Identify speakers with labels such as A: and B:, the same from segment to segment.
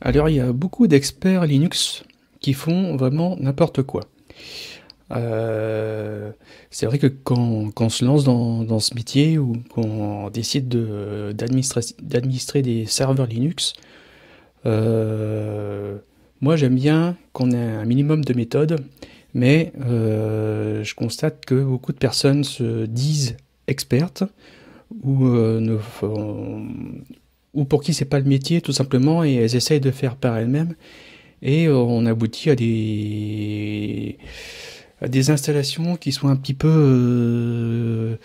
A: Alors il y a beaucoup d'experts Linux qui font vraiment n'importe quoi. Euh, c'est vrai que quand, quand, on se lance dans, ce métier ou qu'on décide d'administrer des serveurs Linux, euh, moi j'aime bien qu'on ait un minimum de méthodes, mais euh, je constate que beaucoup de personnes se disent expertes ou ne font ou pour qui c'est pas le métier tout simplement et elles essayent de faire par elles-mêmes et euh, on aboutit à des des installations qui sont un petit peu euh,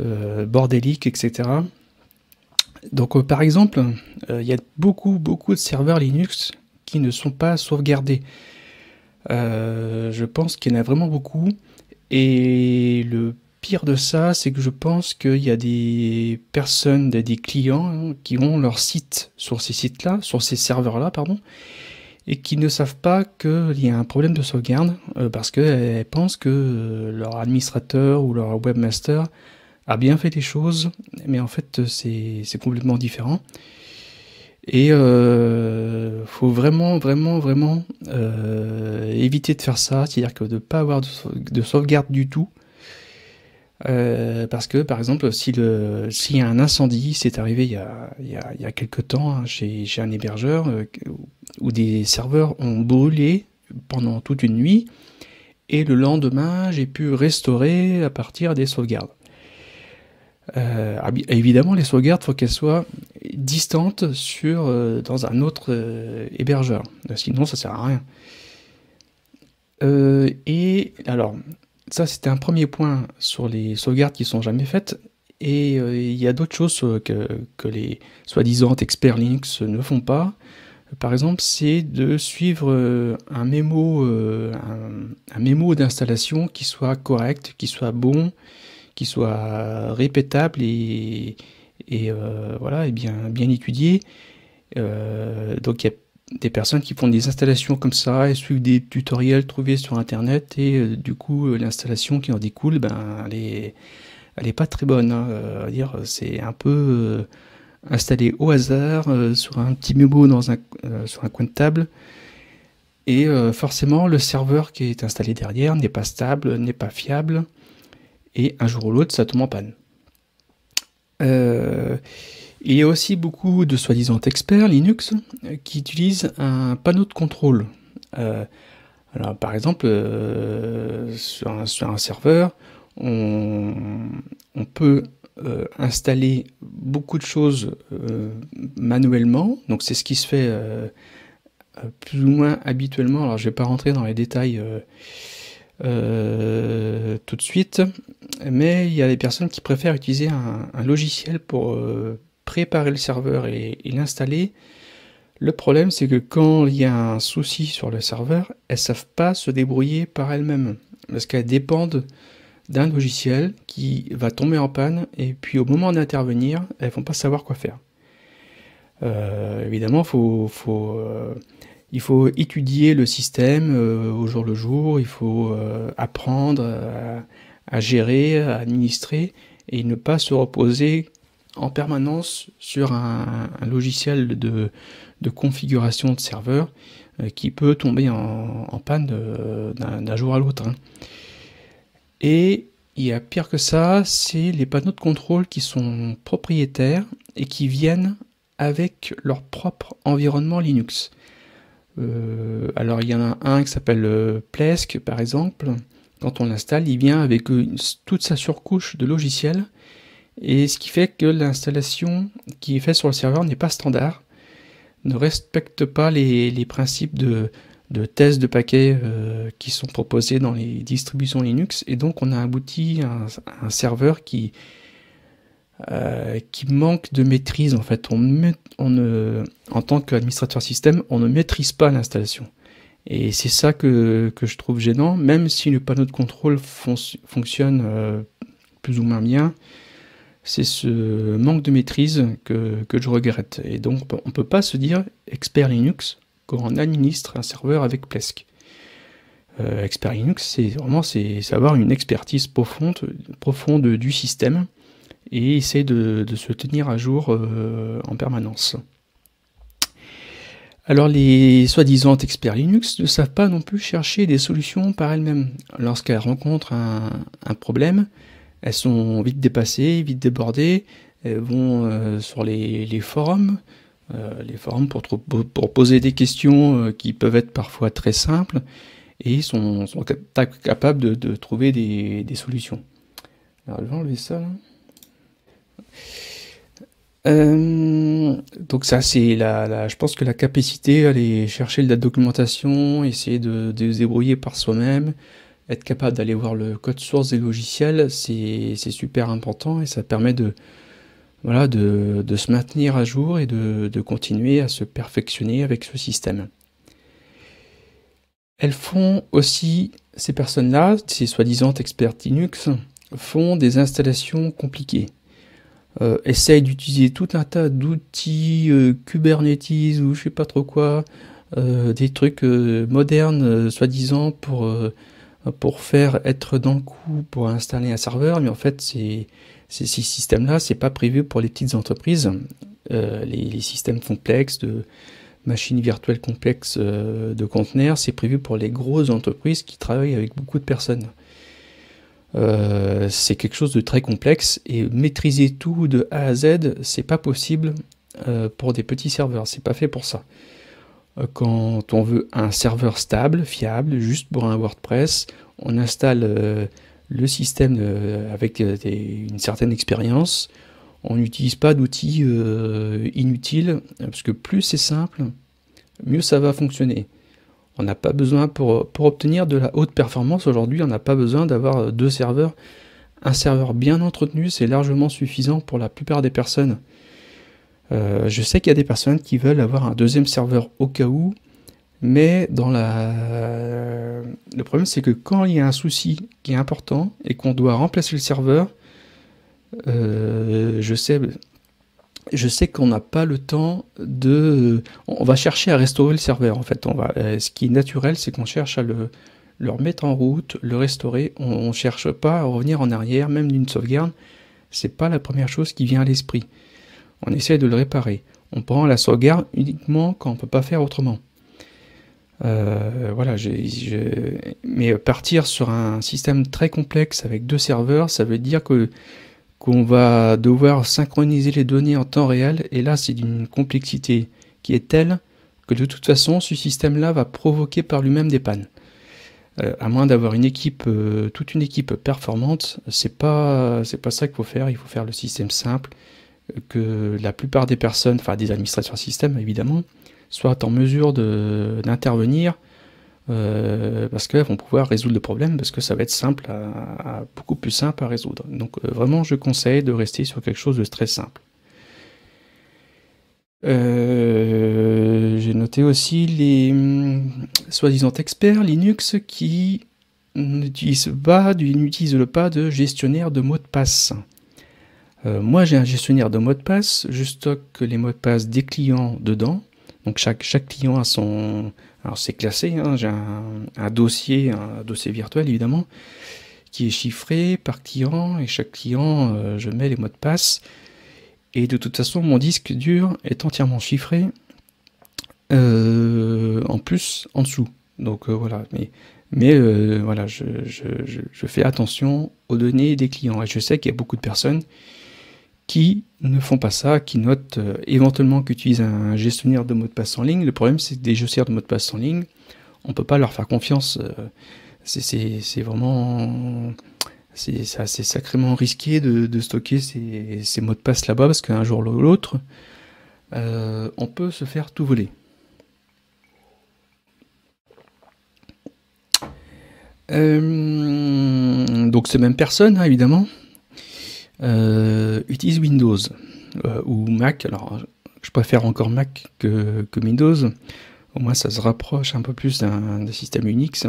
A: euh, bordéliques etc donc par exemple il y a beaucoup beaucoup de serveurs Linux qui ne sont pas sauvegardés je pense qu'il y en a vraiment beaucoup et le de ça, c'est que je pense qu'il y a des personnes, des clients qui ont leur site sur ces sites-là, sur ces serveurs-là, pardon, et qui ne savent pas qu'il y a un problème de sauvegarde euh, parce qu'elles pensent que euh, leur administrateur ou leur webmaster a bien fait les choses, mais en fait c'est complètement différent. Et euh, faut vraiment, vraiment, vraiment éviter de faire ça, c'est-à-dire que de ne pas avoir de sauvegarde du tout, euh, parce que, par exemple, s'il si y a un incendie, c'est arrivé il y a, il quelques temps j'ai hein, chez, un hébergeur, euh, où des serveurs ont brûlé pendant toute une nuit, et le lendemain, j'ai pu restaurer à partir des sauvegardes. Euh, ah, évidemment, les sauvegardes, faut qu'elles soient distantes sur, dans un autre hébergeur. Sinon, ça sert à rien. et alors, ça, c'était un premier point sur les sauvegardes qui sont jamais faites. Et euh, il y a d'autres choses euh, que, les soi-disant experts Linux ne font pas. Par exemple, c'est de suivre euh, un mémo, un, mémo d'installation qui soit correct, qui soit bon, qui soit répétable et, et voilà, et bien, bien étudié. donc il des personnes qui font des installations comme ça et suivent des tutoriels trouvés sur internet et euh, du coup euh, l'installation qui en découle ben elle est, pas très bonne hein. euh, c'est un peu installé au hasard sur un petit mémo dans un sur un coin de table et forcément le serveur qui est installé derrière n'est pas stable n'est pas fiable et un jour ou l'autre ça tombe en panne il y a aussi beaucoup de soi-disant experts Linux euh, qui utilisent un panneau de contrôle. Euh, alors, par exemple, euh, sur, un, serveur, on, peut installer beaucoup de choses manuellement. Donc, c'est ce qui se fait plus ou moins habituellement. Alors, je ne vais pas rentrer dans les détails. tout de suite, mais il y a des personnes qui préfèrent utiliser un, logiciel pour, préparer le serveur et, l'installer. Le problème, c'est que quand il y a un souci sur le serveur, elles ne savent pas se débrouiller par elles-mêmes. Parce qu'elles dépendent d'un logiciel qui va tomber en panne et puis au moment d'intervenir, elles ne vont pas savoir quoi faire. Euh, évidemment, euh, il faut étudier le système euh, au jour le jour, il faut apprendre à, gérer, à administrer et ne pas se reposer en permanence sur un, logiciel de, configuration de serveur euh, qui peut tomber en, panne euh, d'un jour à l'autre. Hein. Et il y a pire que ça, c'est les panneaux de contrôle qui sont propriétaires et qui viennent avec leur propre environnement Linux. Euh, alors il y en a un qui s'appelle Plesk par exemple. Quand on l'installe, il vient avec toute sa surcouche de logiciels et ce qui fait que l'installation qui est faite sur le serveur n'est pas standard, ne respecte pas les, principes de, de tests de paquets euh, qui sont proposés dans les distributions Linux, et donc on a abouti à un, serveur qui, euh, qui manque de maîtrise en fait. On, en tant qu'administrateur système, on ne maîtrise pas l'installation. Et c'est ça que, je trouve gênant, même si le panneau de contrôle fonctionne euh, plus ou moins bien c'est ce manque de maîtrise que, je regrette. Et donc, on ne peut pas se dire expert Linux quand on administre un serveur avec Plesk. Euh, expert Linux, c'est vraiment c'est avoir une expertise profonde, profonde du système et essayer de, de se tenir à jour euh, en permanence. Alors les soi-disant experts Linux ne savent pas non plus chercher des solutions par elles-mêmes. Lorsqu'elles rencontrent un problème, elles sont vite dépassées, vite débordées, elles vont euh, sur les, les forums, euh, les forums pour, pour poser des questions euh, qui peuvent être parfois très simples et sont, sont capables de, de trouver des, des, solutions. Alors je vais enlever ça. Là. donc ça c'est la, je pense que la capacité à aller chercher de la documentation, essayer de, de se débrouiller par soi-même, être capable d'aller voir le code source des logiciels, c'est super important et ça permet de, voilà, de, se maintenir à jour et de, continuer à se perfectionner avec ce système. Elles font aussi, ces personnes-là, ces soi-disant experts Linux, font des installations compliquées. Euh, essayent d'utiliser tout un tas d'outils euh, Kubernetes ou je sais pas trop quoi, euh, des trucs modernes, soi-disant, pour pour faire être dans le coup pour installer un serveur, mais en fait, ces, ces, systèmes-là, c'est pas prévu pour les petites entreprises. Euh, les, systèmes complexes de machines virtuelles complexes euh, de conteneurs, c'est prévu pour les grosses entreprises qui travaillent avec beaucoup de personnes. Euh, c'est quelque chose de très complexe et maîtriser tout de A à Z, c'est pas possible pour des petits serveurs, c'est pas fait pour ça. Euh, quand on veut un serveur stable, fiable, juste pour un WordPress, on installe euh, le système euh, avec une certaine expérience. On n'utilise pas d'outils inutiles, parce que plus c'est simple, mieux ça va fonctionner. On n'a pas besoin, pour, pour, obtenir de la haute performance aujourd'hui, on n'a pas besoin d'avoir deux serveurs. Un serveur bien entretenu, c'est largement suffisant pour la plupart des personnes. Euh, je sais qu'il y a des personnes qui veulent avoir un deuxième serveur au cas où, mais dans le problème c'est que quand il y a un souci qui est important et qu'on doit remplacer le serveur, euh, je sais, qu'on n'a pas le temps de... On va chercher à restaurer le serveur en fait. Euh, ce qui est naturel c'est qu'on cherche à le... le, remettre en route, le restaurer. On ne cherche pas à revenir en arrière, même d'une sauvegarde. ce n'est pas la première chose qui vient à l'esprit on essaie de le réparer. On prend la sauvegarde uniquement quand on ne peut pas faire autrement. Euh, voilà, mais partir sur un système très complexe avec deux serveurs, ça veut dire que qu'on va devoir synchroniser les données en temps réel, et là c'est d'une complexité qui est telle que de toute façon ce système-là va provoquer par lui-même des pannes. Euh, à moins d'avoir une équipe, euh, toute une équipe performante, c'est pas, pas ça qu'il faut faire. Il faut faire le système simple que la plupart des personnes, enfin des administrateurs système évidemment, soient en mesure d'intervenir euh, parce qu'elles vont pouvoir résoudre le problème, parce que ça va être simple, beaucoup plus simple à résoudre. Donc euh, vraiment, je conseille de rester sur quelque chose de très simple. Euh, j'ai noté aussi les hum, soi-disant experts Linux qui n'utilisent pas, n'utilisent pas de gestionnaire de mots de passe. Euh, moi, j'ai un gestionnaire de mots de passe. Je stocke les mots de passe des clients dedans. Donc, chaque, chaque client a son. Alors, c'est classé. Hein, j'ai un, dossier, un dossier virtuel évidemment, qui est chiffré par client. Et chaque client, euh, je mets les mots de passe. Et de toute façon, mon disque dur est entièrement chiffré. Euh, en plus, en dessous. Donc voilà. Mais mais voilà, je, je, fais attention aux données des clients. Et je sais qu'il y a beaucoup de personnes qui ne font pas ça, qui notent euh, éventuellement qu'utilisent un gestionnaire de mots de passe en ligne. Le problème, c'est que des gestionnaires de mots de passe en ligne, on ne peut pas leur faire confiance. Euh, c'est vraiment c'est sacrément risqué de, stocker ces, mots de passe là-bas parce qu'un jour ou l'autre, euh, on peut se faire tout voler. donc ces mêmes personnes, hein, évidemment, euh, utilise Windows euh, ou Mac. Alors, je préfère encore Mac que, Windows. Au moins, ça se rapproche un peu plus d'un système Unix.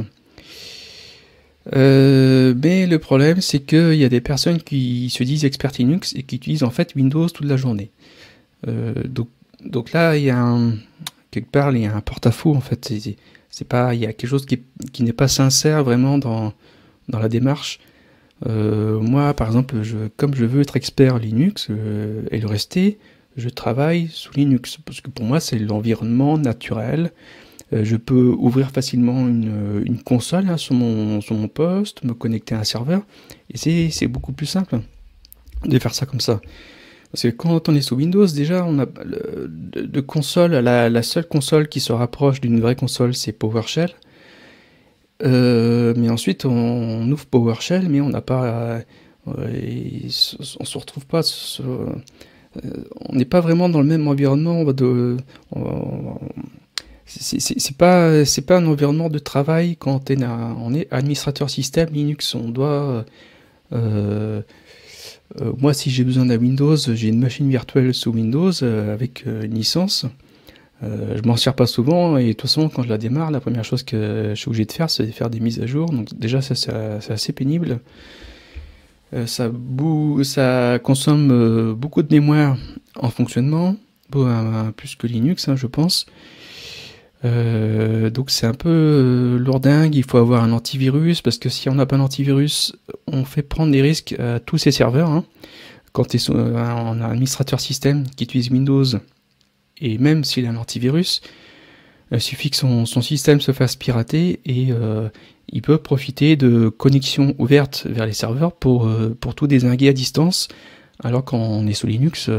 A: Euh, mais le problème, c'est qu'il y a des personnes qui se disent experts Linux et qui utilisent en fait Windows toute la journée. donc, donc là, il y a un, quelque part, il y a un porte-à-faux en fait. C'est pas, il y a quelque chose qui, n'est pas sincère vraiment dans la démarche. Euh, moi, par exemple, je, comme je veux être expert Linux euh, et le rester, je travaille sous Linux parce que pour moi, c'est l'environnement naturel. Euh, je peux ouvrir facilement une, console hein, sur, mon, poste, me connecter à un serveur, et c'est beaucoup plus simple de faire ça comme ça. Parce que quand on est sous Windows, déjà, on a de, de console, la, seule console qui se rapproche d'une vraie console, c'est PowerShell. Euh, mais ensuite, on, ouvre PowerShell, mais on n'a pas, euh, on se retrouve pas. Euh, on n'est pas vraiment dans le même environnement. De, c'est pas, c'est pas un environnement de travail quand on est administrateur système Linux. On doit moi, si j'ai besoin d'un Windows, j'ai une machine virtuelle sous Windows avec une licence. Euh, je m'en sers pas souvent et de toute façon quand je la démarre, la première chose que je suis obligé de faire, c'est de faire des mises à jour. Donc déjà c'est assez pénible. Euh, ça, consomme euh, beaucoup de mémoire en fonctionnement, plus que Linux hein, je pense. donc c'est un peu lourdingue, il faut avoir un antivirus parce que si on n'a pas d'antivirus, on fait prendre des risques à tous ces serveurs. Hein. Quand on a un administrateur système qui utilise Windows, et même s'il a un antivirus, euh, il suffit que son, système se fasse pirater et euh, il peut profiter de connexions ouvertes vers les serveurs pour, euh, pour tout désinguer à distance, alors quand on est sous Linux,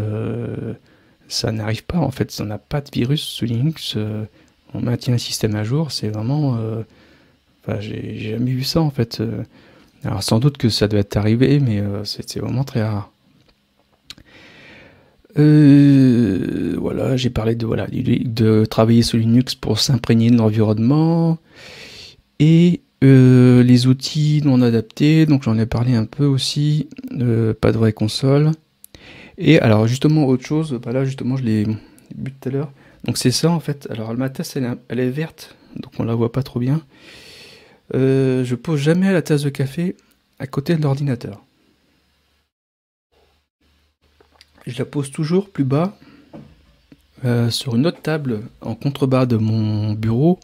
A: ça n'arrive pas en fait, on n'a pas de virus sous Linux, on maintient le système à jour, c'est vraiment... Enfin, j'ai jamais vu ça en fait. Alors sans doute que ça doit être arrivé, mais c'est vraiment très rare. Euh, voilà, j'ai parlé de, travailler sur Linux pour s'imprégner de l'environnement et euh, les outils non adaptés, donc j'en ai parlé un peu aussi, euh, pas de vraie console. Et alors justement autre chose, bah là justement je l'ai vu tout à l'heure, donc c'est ça en fait, alors ma tasse elle, elle, est verte, donc on la voit pas trop bien. je pose jamais la tasse de café à côté de l'ordinateur. je la pose toujours plus bas euh, sur une autre table en contrebas de mon bureau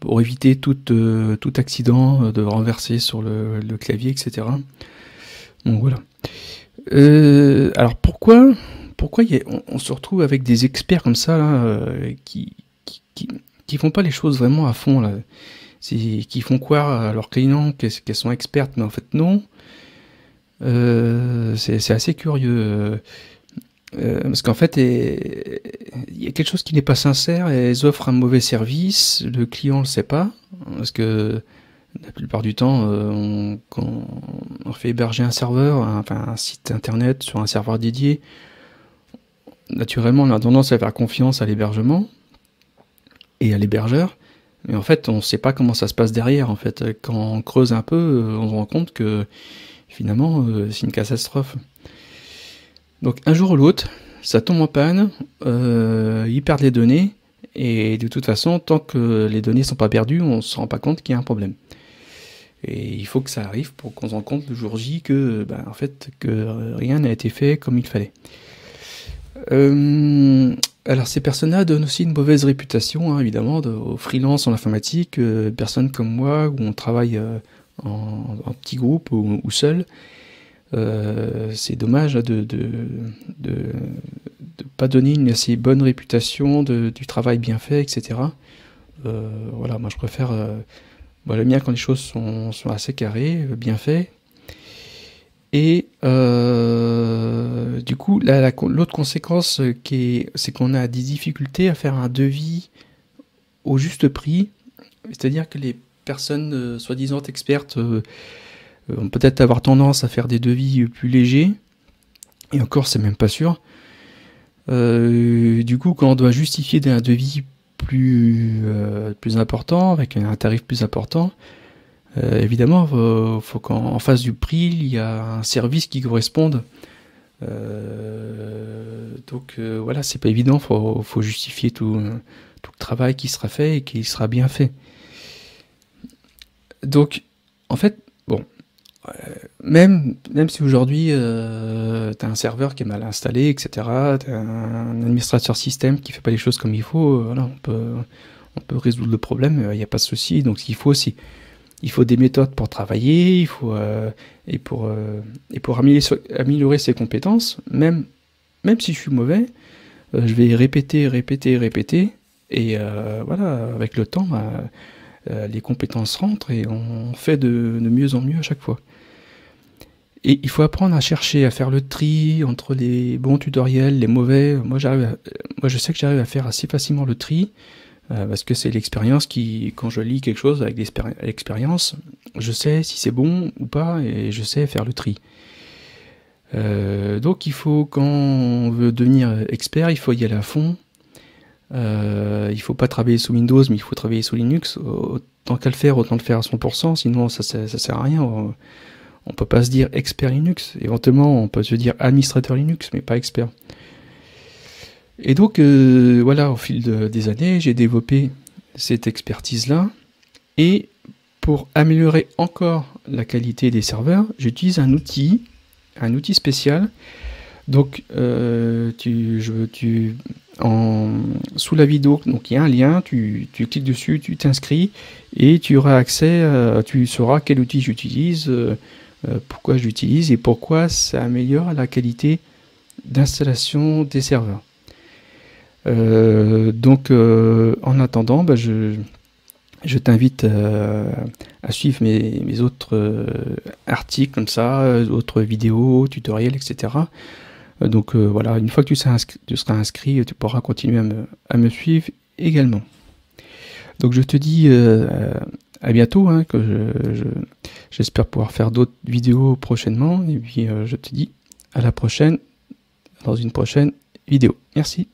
A: pour éviter tout, euh, accident euh, de renverser sur le, clavier, etc. Donc voilà. alors pourquoi, pourquoi on, se retrouve avec des experts comme ça qui, qui, font pas les choses vraiment à fond là qui font croire à leurs clients qu'elles sont expertes, mais en fait non. Euh, c'est assez curieux. Euh, euh, parce qu'en fait, il y a quelque chose qui n'est pas sincère et elles offrent un mauvais service. Le client ne le sait pas, parce que la plupart du temps, on, quand on fait héberger un serveur, un, un site internet sur un serveur dédié, naturellement, on a tendance à faire confiance à l'hébergement et à l'hébergeur. Mais en fait, on ne sait pas comment ça se passe derrière. En fait, quand on creuse un peu, on se rend compte que finalement, euh, c'est une catastrophe. Donc un jour ou l'autre, ça tombe en panne, euh, ils perdent les données, et de toute façon, tant que les données ne sont pas perdues, on ne se rend pas compte qu'il y a un problème. Et il faut que ça arrive pour qu'on se rende compte le jour J que, ben, en fait, que rien n'a été fait comme il fallait. Euh, alors ces personnes-là donnent aussi une mauvaise réputation, hein, évidemment, aux freelances en informatique, personnes comme moi où on travaille, en, petit groupe ou, seul. Euh, c'est dommage hein, de ne pas donner une assez bonne réputation du travail bien fait, etc. Euh, voilà, moi je préfère. le euh, mien quand les choses sont, assez carrées, bien fait. Et du coup, l'autre conséquence, c'est qu'on a des difficultés à faire un devis au juste prix. C'est-à-dire que les personnes euh, soi-disant expertes vont euh, euh, peut-être avoir tendance à faire des devis plus légers. Et encore, c'est même pas sûr. du coup, quand on doit justifier un devis plus, plus important, avec un tarif plus important, évidemment, faut, faut qu'en face du prix, il y a un service qui corresponde donc voilà, c'est pas évident, faut, faut justifier tout, tout, le travail qui sera fait et qui sera bien fait. Donc, en fait, bon, euh, même, même si aujourd'hui, euh, tu as un serveur qui est mal installé, etc., tu as un administrateur système qui fait pas les choses comme il faut, euh, on peut, on peut résoudre le problème, il n'y a pas de souci. Donc, ce qu'il faut, c'est il faut des méthodes pour travailler, il faut, et pour, et pour améliorer, ses compétences, même, même si je suis mauvais, je vais répéter, répéter, répéter, et voilà, avec le temps, bah, euh, les compétences rentrent et on fait de, mieux en mieux à chaque fois. Et il faut apprendre à chercher, à faire le tri entre les bons tutoriels, les mauvais. Moi, j'arrive, euh, moi je sais que j'arrive à faire assez facilement le tri euh, parce que c'est l'expérience qui, quand je lis quelque chose avec l'expérience, je sais si c'est bon ou pas et je sais faire le tri. donc il faut, quand on veut devenir expert, il faut y aller à fond, il euh, il faut pas travailler sous Windows, mais il faut travailler sous Linux. Autant qu'à le faire, autant le faire à 100%, sinon ça, ne sert à rien. On, ne peut pas se dire expert Linux. Éventuellement, on peut se dire administrateur Linux, mais pas expert. Et donc, euh, voilà, au fil des années, j'ai développé cette expertise-là. Et pour améliorer encore la qualité des serveurs, j'utilise un outil, un outil spécial. Donc, euh, tu, tu sous la vidéo, donc il y a un lien, tu, cliques dessus, tu t'inscris et tu auras accès, euh, tu sauras quel outil j'utilise, euh, euh, pourquoi j'utilise et pourquoi ça améliore la qualité d'installation des serveurs. donc en attendant, bah, je, t'invite à suivre mes, mes autres articles comme ça, autres vidéos, tutoriels, etc. Euh, donc euh, voilà, une fois que tu seras, inscrit, tu pourras continuer à me, suivre également. Donc je te dis euh, à bientôt, hein, j'espère pouvoir faire d'autres vidéos prochainement, et puis je te dis à la prochaine, dans une prochaine vidéo. Merci.